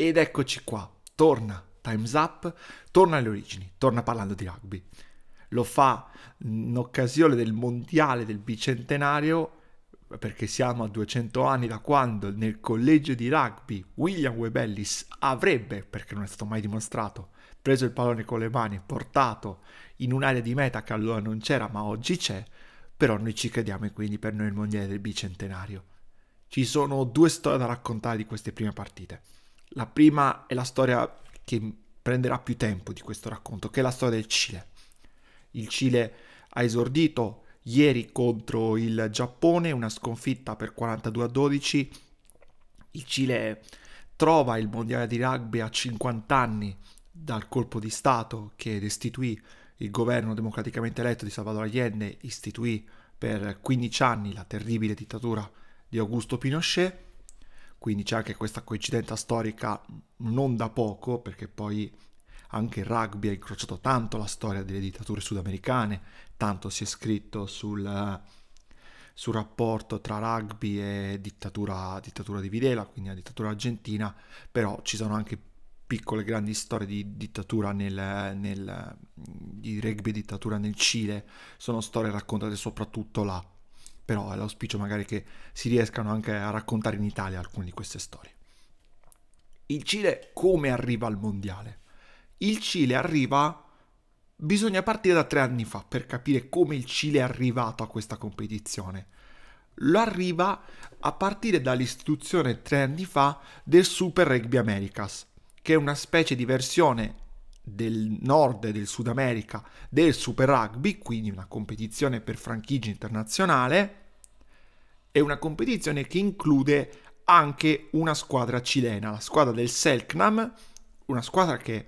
Ed eccoci qua, torna Time's Up, torna alle origini, torna parlando di rugby. Lo fa in occasione del mondiale del bicentenario perché siamo a 200 anni da quando nel collegio di rugby William Webellis avrebbe, perché non è stato mai dimostrato, preso il pallone con le mani e portato in un'area di meta che allora non c'era ma oggi c'è, però noi ci crediamo e quindi per noi il mondiale del bicentenario. Ci sono due storie da raccontare di queste prime partite. La prima è la storia che prenderà più tempo di questo racconto, che è la storia del Cile. Il Cile ha esordito ieri contro il Giappone, una sconfitta per 42 a 12. Il Cile trova il mondiale di rugby a 50 anni dal colpo di Stato che destituì il governo democraticamente eletto di Salvador Allende, istituì per 15 anni la terribile dittatura di Augusto Pinochet quindi c'è anche questa coincidenza storica non da poco, perché poi anche il rugby ha incrociato tanto la storia delle dittature sudamericane, tanto si è scritto sul, sul rapporto tra rugby e dittatura, dittatura, di Videla, quindi la dittatura argentina, però ci sono anche piccole grandi storie di dittatura nel, nel di rugby e dittatura nel Cile, sono storie raccontate soprattutto là però è l'auspicio magari che si riescano anche a raccontare in Italia alcune di queste storie. Il Cile come arriva al mondiale? Il Cile arriva... Bisogna partire da tre anni fa per capire come il Cile è arrivato a questa competizione lo arriva a partire dall'istituzione tre anni fa del Super Rugby Americas, che è una specie di versione del nord e del Sud America del Super Rugby, quindi una competizione per franchigia internazionale, è una competizione che include anche una squadra cilena, la squadra del Selknam, una squadra che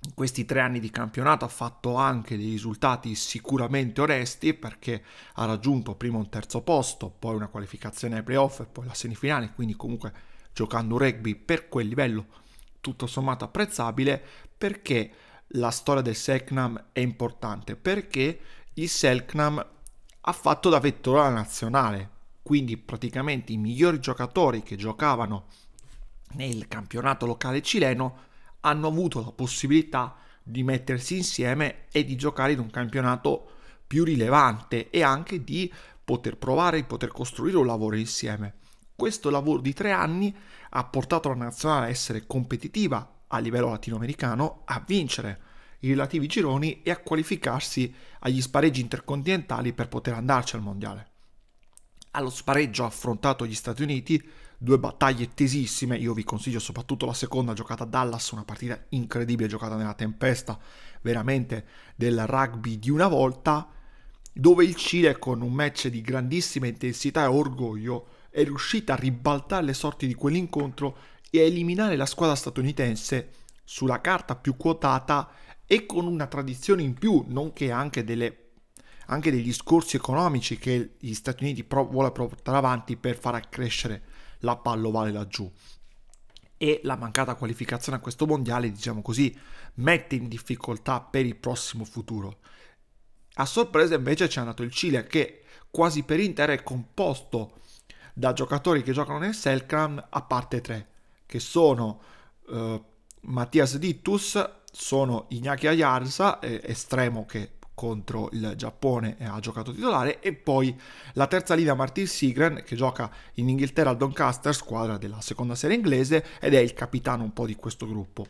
in questi tre anni di campionato ha fatto anche dei risultati sicuramente onesti perché ha raggiunto prima un terzo posto, poi una qualificazione ai playoff e poi la semifinale, quindi comunque giocando rugby per quel livello tutto sommato apprezzabile perché la storia del Selknam è importante, perché il Selknam ha fatto da vettore alla nazionale, quindi praticamente i migliori giocatori che giocavano nel campionato locale cileno hanno avuto la possibilità di mettersi insieme e di giocare in un campionato più rilevante e anche di poter provare, di poter costruire un lavoro insieme. Questo lavoro di tre anni ha portato la nazionale a essere competitiva a livello latinoamericano, a vincere i relativi gironi e a qualificarsi agli spareggi intercontinentali per poter andarci al mondiale. Allo spareggio ha affrontato gli Stati Uniti, due battaglie tesissime, io vi consiglio soprattutto la seconda giocata a Dallas, una partita incredibile giocata nella tempesta veramente del rugby di una volta, dove il Cile con un match di grandissima intensità e orgoglio è riuscita a ribaltare le sorti di quell'incontro e a eliminare la squadra statunitense sulla carta più quotata e con una tradizione in più, nonché anche, delle, anche degli scorsi economici che gli Stati Uniti pro, vuole portare avanti per far accrescere la pallovale laggiù. E la mancata qualificazione a questo mondiale, diciamo così, mette in difficoltà per il prossimo futuro. A sorpresa invece c'è andato il Cile che quasi per intero è composto da giocatori che giocano nel Selcam a parte 3, che sono eh, Mattias Dittus, sono Iñaki Ayarza, eh, estremo che contro il Giappone ha giocato titolare e poi la terza linea Martin Sigren che gioca in Inghilterra al Doncaster, squadra della seconda serie inglese ed è il capitano un po' di questo gruppo.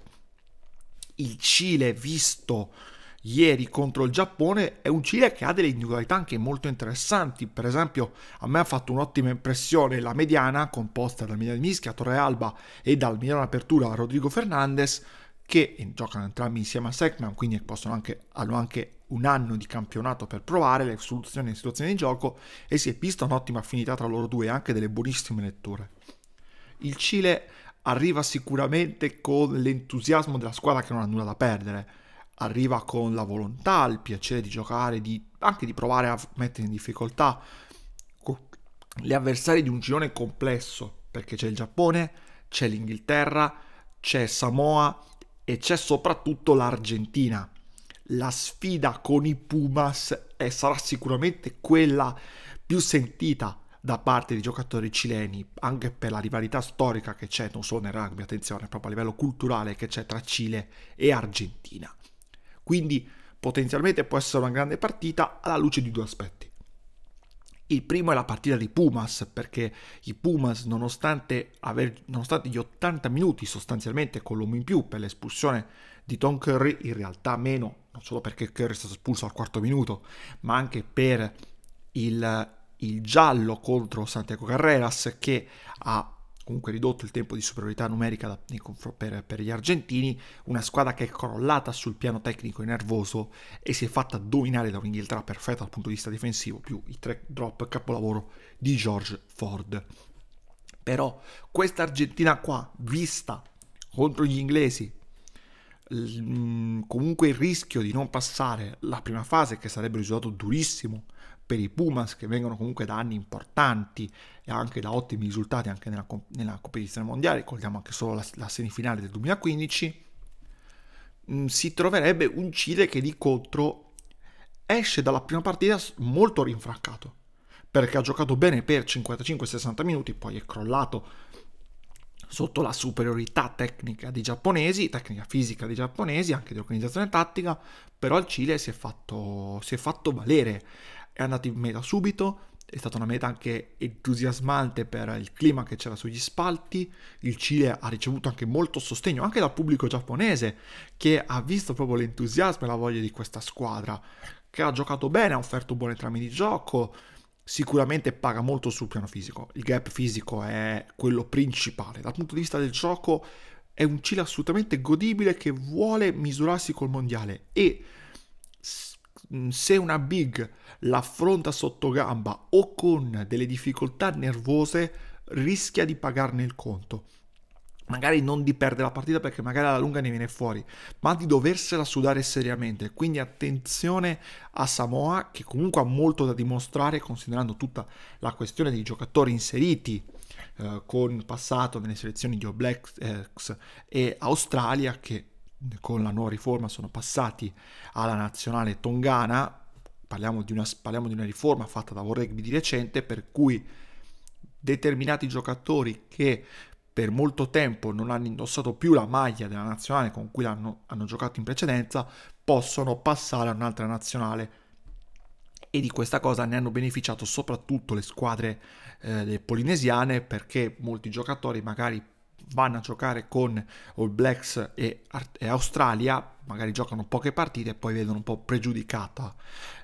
Il Cile visto ieri contro il Giappone è un Cile che ha delle individualità anche molto interessanti, per esempio a me ha fatto un'ottima impressione la mediana composta dal Milan Mischia, Torre Alba e dal Milan Apertura Rodrigo Fernandez che eh, giocano entrambi insieme a Sekman, quindi anche, hanno anche un anno di campionato per provare le soluzioni in situazioni di gioco e si è vista un'ottima affinità tra loro due e anche delle buonissime letture. Il Cile arriva sicuramente con l'entusiasmo della squadra che non ha nulla da perdere, arriva con la volontà, il piacere di giocare, di, anche di provare a mettere in difficoltà gli avversari di un girone complesso, perché c'è il Giappone, c'è l'Inghilterra, c'è Samoa e c'è soprattutto l'Argentina. La sfida con i Pumas è, sarà sicuramente quella più sentita da parte dei giocatori cileni, anche per la rivalità storica che c'è, non solo nel rugby, attenzione, proprio a livello culturale che c'è tra Cile e Argentina. Quindi potenzialmente può essere una grande partita alla luce di due aspetti. Il primo è la partita dei Pumas, perché i Pumas, nonostante, aver, nonostante gli 80 minuti sostanzialmente con l'uomo in più per l'espulsione di Tom Curry, in realtà meno, non solo perché Curry è stato espulso al quarto minuto, ma anche per il, il giallo contro Santiago Carreras che ha comunque ridotto il tempo di superiorità numerica da, per, per, gli argentini, una squadra che è crollata sul piano tecnico e nervoso e si è fatta dominare da un'Inghilterra perfetta dal punto di vista difensivo, più i tre drop capolavoro di George Ford. Però questa Argentina qua, vista contro gli inglesi, mm, comunque il rischio di non passare la prima fase, che sarebbe risultato durissimo per i Pumas che vengono comunque da anni importanti e anche da ottimi risultati anche nella, nella competizione mondiale, ricordiamo anche solo la, la semifinale del 2015, mh, mm, si troverebbe un Cile che di contro esce dalla prima partita molto rinfrancato, perché ha giocato bene per 55-60 minuti, poi è crollato sotto la superiorità tecnica dei giapponesi, tecnica fisica dei giapponesi, anche di organizzazione tattica, però il Cile si è fatto, si è fatto valere è andato in meta subito, è stata una meta anche entusiasmante per il clima che c'era sugli spalti, il Cile ha ricevuto anche molto sostegno anche dal pubblico giapponese che ha visto proprio l'entusiasmo e la voglia di questa squadra, che ha giocato bene, ha offerto buone trame di gioco, sicuramente paga molto sul piano fisico, il gap fisico è quello principale, dal punto di vista del gioco è un Cile assolutamente godibile che vuole misurarsi col mondiale e Mm, se una big l'affronta sotto gamba o con delle difficoltà nervose rischia di pagarne il conto. Magari non di perdere la partita perché magari alla lunga ne viene fuori, ma di doversela sudare seriamente. Quindi attenzione a Samoa che comunque ha molto da dimostrare considerando tutta la questione dei giocatori inseriti eh, con passato nelle selezioni di All eh, e Australia che con la nuova riforma sono passati alla nazionale tongana, parliamo di una, parliamo di una riforma fatta da Vorregbi di recente per cui determinati giocatori che per molto tempo non hanno indossato più la maglia della nazionale con cui hanno giocato in precedenza possono passare a un'altra nazionale e di questa cosa ne hanno beneficiato soprattutto le squadre eh, polinesiane perché molti giocatori magari vanno a giocare con All Blacks e, e Australia, magari giocano poche partite e poi vedono un po' pregiudicata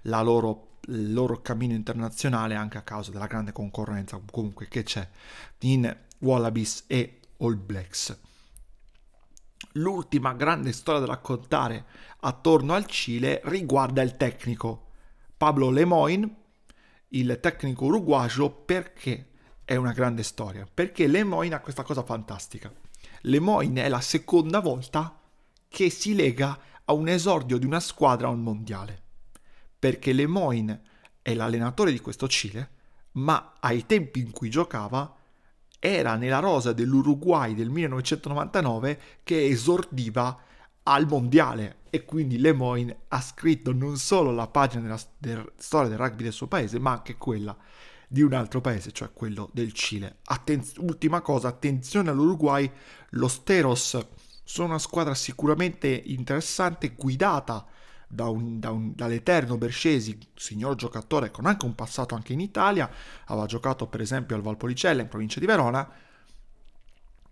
la loro il loro cammino internazionale anche a causa della grande concorrenza comunque che c'è in Wallabies e All Blacks. L'ultima grande storia da raccontare attorno al Cile riguarda il tecnico Pablo Lemoyne, il tecnico uruguaio, perché è una grande storia, perché Lemoyne ha questa cosa fantastica. Lemoyne è la seconda volta che si lega a un esordio di una squadra al mondiale, perché Lemoyne è l'allenatore di questo Cile, ma ai tempi in cui giocava era nella rosa dell'Uruguay del 1999 che esordiva al mondiale e quindi Lemoyne ha scritto non solo la pagina della, della storia del rugby del suo paese, ma anche quella di un altro paese, cioè quello del Cile. Attenz- ultima cosa, attenzione all'Uruguay, los Teros sono una squadra sicuramente interessante, guidata da un, da un, dall'Eterno Bercesi, signor giocatore con anche un passato anche in Italia, aveva giocato per esempio al Valpolicella in provincia di Verona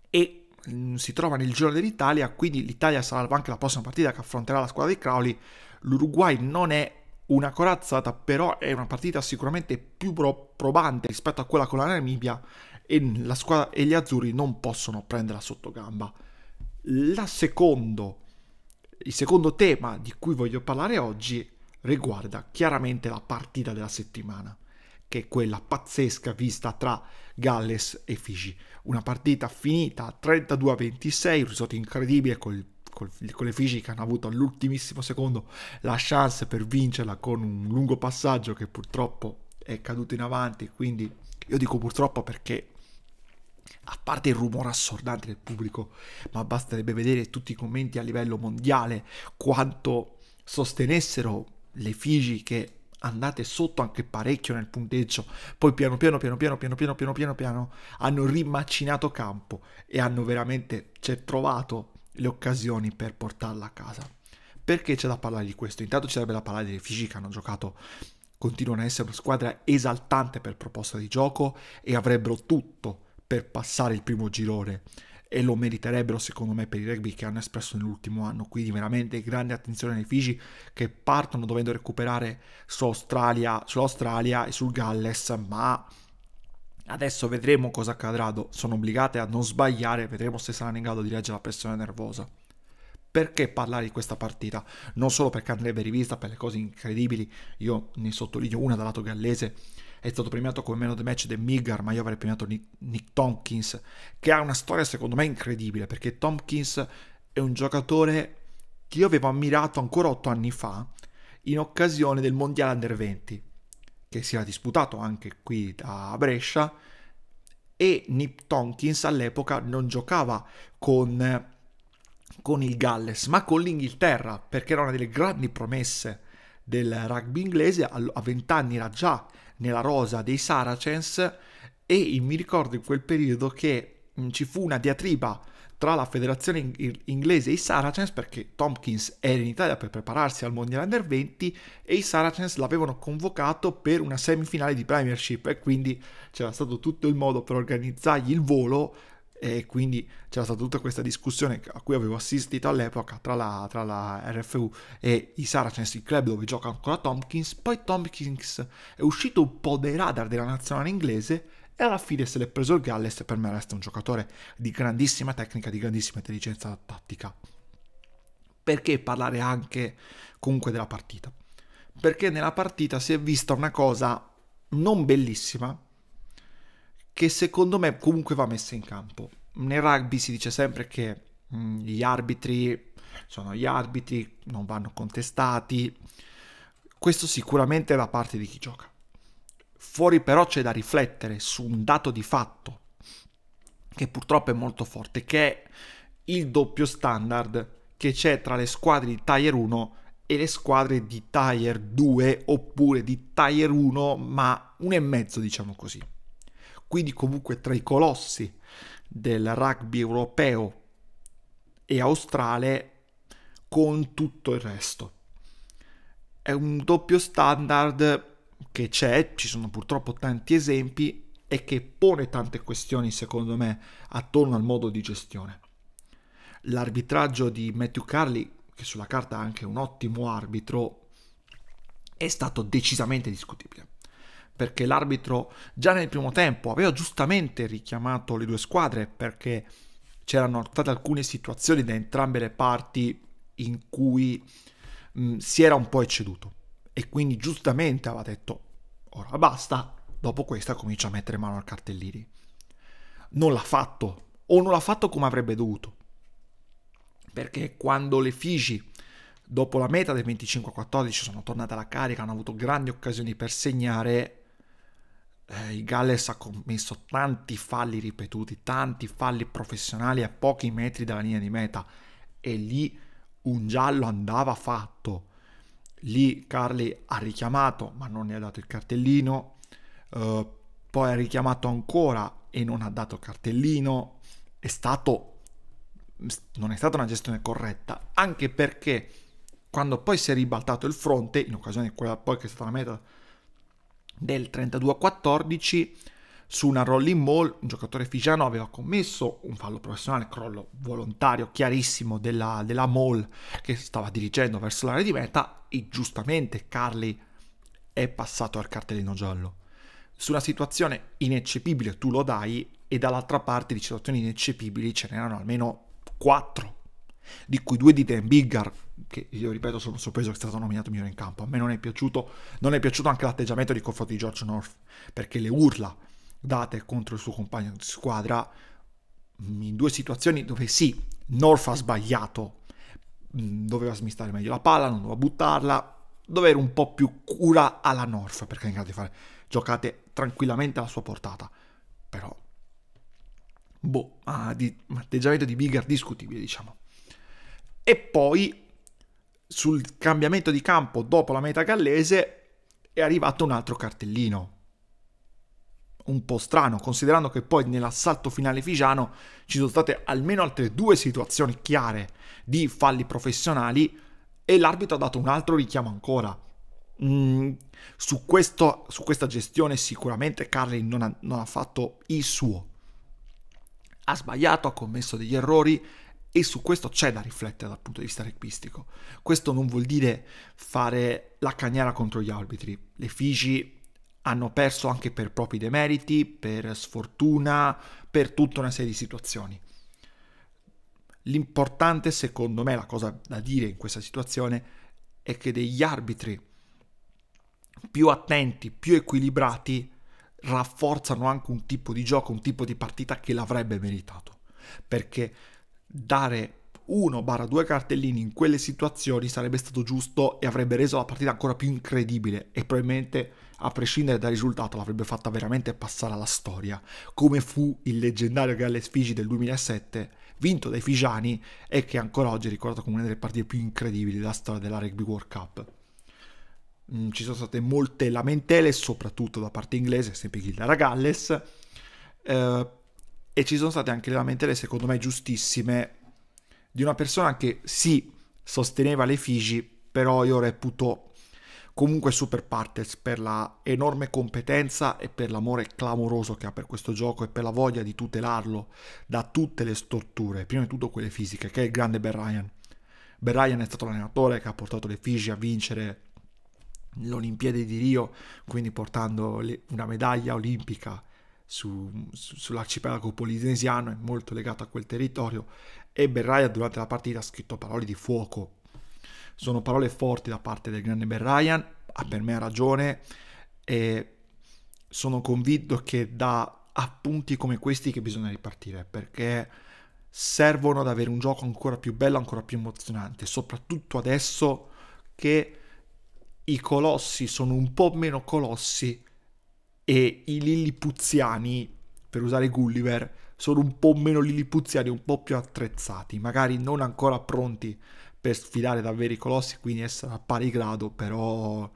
e mm, si trova nel giro dell'Italia, quindi l'Italia sarà anche la prossima partita che affronterà la squadra di Crowley. L'Uruguay non è una corazzata, però è una partita sicuramente più pro- probante rispetto a quella con la Namibia e, la squadra, e gli azzurri non possono prenderla sotto gamba. La secondo, il secondo tema di cui voglio parlare oggi riguarda chiaramente la partita della settimana, che è quella pazzesca vista tra Galles e Fiji. Una partita finita 32-26, un risultato incredibile col il con, con le Figi che hanno avuto all'ultimissimo secondo la chance per vincerla con un lungo passaggio che purtroppo è caduto in avanti, quindi io dico purtroppo perché a parte il rumore assordante del pubblico, ma basterebbe vedere tutti i commenti a livello mondiale quanto sostenessero le Figi che andate sotto anche parecchio nel punteggio, poi piano piano piano piano piano piano piano piano, piano hanno rimaccinato campo e hanno veramente c'è cioè, trovato le occasioni per portarla a casa. Perché c'è da parlare di questo? Intanto ci sarebbe da parlare delle fisiche, hanno giocato, continuano a essere una squadra esaltante per proposta di gioco e avrebbero tutto per passare il primo girone e lo meriterebbero secondo me per i rugby che hanno espresso nell'ultimo anno, quindi veramente grande attenzione ai Fiji che partono dovendo recuperare sull'Australia, e sul Galles, ma Adesso vedremo cosa accadrà, sono obbligate a non sbagliare, vedremo se saranno in grado di reggere la pressione nervosa. Perché parlare di questa partita? Non solo perché andrebbe rivista per le cose incredibili, io ne sottolineo una dal lato gallese, è stato premiato come meno the match del Migar, ma io avrei premiato Nick, Nick Tompkins, che ha una storia secondo me incredibile, perché Tompkins è un giocatore che io avevo ammirato ancora otto anni fa, in occasione del Mondiale Under 20 che si era disputato anche qui a Brescia e Nip Tonkins all'epoca non giocava con, con il Galles ma con l'Inghilterra perché era una delle grandi promesse del rugby inglese a 20 anni era già nella rosa dei Saracens e mi ricordo in quel periodo che ci fu una diatriba tra la federazione inglese e i Saracens, perché Tompkins era in Italia per prepararsi al Mondiale Under 20 e i Saracens l'avevano convocato per una semifinale di Premiership e quindi c'era stato tutto il modo per organizzargli il volo e quindi c'era stata tutta questa discussione a cui avevo assistito all'epoca tra la, tra la RFU e i Saracens, il club dove gioca ancora Tompkins. Poi Tompkins è uscito un po' dai radar della nazionale inglese e alla fine se l'è preso il Galles per me resta un giocatore di grandissima tecnica, di grandissima intelligenza tattica. Perché parlare anche comunque della partita? Perché nella partita si è vista una cosa non bellissima che secondo me comunque va messa in campo. Nel rugby si dice sempre che mm, gli arbitri sono gli arbitri, non vanno contestati. Questo sicuramente è da parte di chi gioca Fuori però c'è da riflettere su un dato di fatto che purtroppo è molto forte, che è il doppio standard che c'è tra le squadre di Tier 1 e le squadre di Tier 2 oppure di Tier 1 ma un e mezzo diciamo così. Quindi comunque tra i colossi del rugby europeo e australe con tutto il resto. È un doppio standard che c'è, ci sono purtroppo tanti esempi e che pone tante questioni, secondo me, attorno al modo di gestione. L'arbitraggio di Matthew Carly, che sulla carta è anche un ottimo arbitro, è stato decisamente discutibile perché l'arbitro già nel primo tempo aveva giustamente richiamato le due squadre perché c'erano state alcune situazioni da entrambe le parti in cui mh, si era un po' ecceduto. E quindi giustamente aveva detto, ora basta, dopo questa comincia a mettere mano al cartellini. Non l'ha fatto, o non l'ha fatto come avrebbe dovuto. Perché quando le Figi, dopo la meta del 25-14, sono tornate alla carica, hanno avuto grandi occasioni per segnare, eh, il Galles ha commesso tanti falli ripetuti, tanti falli professionali a pochi metri dalla linea di meta e lì un giallo andava fatto lì Carly ha richiamato ma non gli ha dato il cartellino, eh, poi ha richiamato ancora e non ha dato cartellino, è stato, non è stata una gestione corretta, anche perché quando poi si è ribaltato il fronte, in occasione di quella poi che è stata la meta del 32 14, su una rolling ball un giocatore figiano aveva commesso un fallo professionale, crollo volontario chiarissimo della, della mall che stava dirigendo verso l'area di meta e giustamente Carli è passato al cartellino giallo. Su una situazione ineccepibile tu lo dai e dall'altra parte di situazioni ineccepibili ce n'erano almeno quattro, di cui due di Dan Biggar, che io ripeto sono sorpreso che sia stato nominato migliore in campo, a me non è piaciuto, non è piaciuto anche l'atteggiamento di confronto di George North, perché le urla date contro il suo compagno di squadra mm, in due situazioni dove sì, North ha sbagliato, mm, doveva smistare meglio la palla, non doveva buttarla, doveva avere un po' più cura alla North perché è in grado di fare giocate tranquillamente alla sua portata, però boh, ah, di, un atteggiamento di Bigger discutibile diciamo. E poi sul cambiamento di campo dopo la meta gallese è arrivato un altro cartellino un po' strano, considerando che poi nell'assalto finale figiano ci sono state almeno altre due situazioni chiare di falli professionali e l'arbitro ha dato un altro richiamo ancora. Mm, su, questo, su, questa gestione sicuramente Carlin non ha, non ha fatto il suo. Ha sbagliato, ha commesso degli errori e su questo c'è da riflettere dal punto di vista rugbistico. Questo non vuol dire fare la cagnara contro gli arbitri. Le Figi hanno perso anche per propri demeriti, per sfortuna, per tutta una serie di situazioni. L'importante, secondo me, la cosa da dire in questa situazione è che degli arbitri più attenti, più equilibrati, rafforzano anche un tipo di gioco, un tipo di partita che l'avrebbe meritato. Perché dare 1-2 cartellini in quelle situazioni sarebbe stato giusto e avrebbe reso la partita ancora più incredibile e probabilmente a prescindere dal risultato l'avrebbe fatta veramente passare alla storia, come fu il leggendario Galles Figi del 2007 vinto dai Figiani e che ancora oggi è ricordato come una delle partite più incredibili della storia della Rugby World Cup mm, ci sono state molte lamentele, soprattutto da parte inglese, sempre Gildara Galles, eh, e ci sono state anche le lamentele, secondo me, giustissime di una persona che sì, sosteneva le Figi, però io reputo comunque super partes per la enorme competenza e per l'amore clamoroso che ha per questo gioco e per la voglia di tutelarlo da tutte le storture, prima di tutto quelle fisiche, che è il grande Ben Ryan. Ben Ryan è stato l'allenatore che ha portato le Figi a vincere l'Olimpiade di Rio, quindi portando le, una medaglia olimpica su, su, sull'arcipelago polinesiano, è molto legato a quel territorio, e Berraia durante la partita ha scritto parole di fuoco. Sono parole forti da parte del grande Ben Ryan, ha per me ha ragione e sono convinto che da appunti come questi che bisogna ripartire perché servono ad avere un gioco ancora più bello, ancora più emozionante, soprattutto adesso che i colossi sono un po' meno colossi e i lillipuziani, per usare Gulliver, sono un po' meno lillipuziani, un po' più attrezzati, magari non ancora pronti per sfidare davvero i colossi, quindi essere a pari grado, però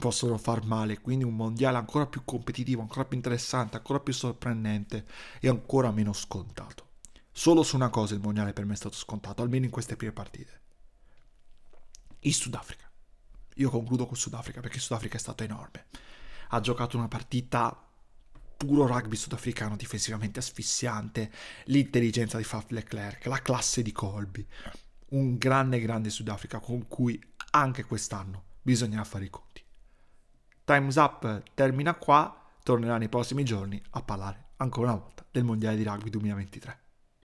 possono far male, quindi un mondiale ancora più competitivo, ancora più interessante, ancora più sorprendente e ancora meno scontato. Solo su una cosa il mondiale per me è stato scontato, almeno in queste prime partite. Il Sudafrica. Io concludo con Sudafrica perché il Sudafrica è stato enorme. Ha giocato una partita puro rugby sudafricano difensivamente asfissiante, l'intelligenza di Faf Leclerc, la classe di Colby, un grande grande Sudafrica con cui anche quest'anno bisognerà fare i conti. Time's Up termina qua, tornerà nei prossimi giorni a parlare ancora una volta del Mondiale di Rugby 2023.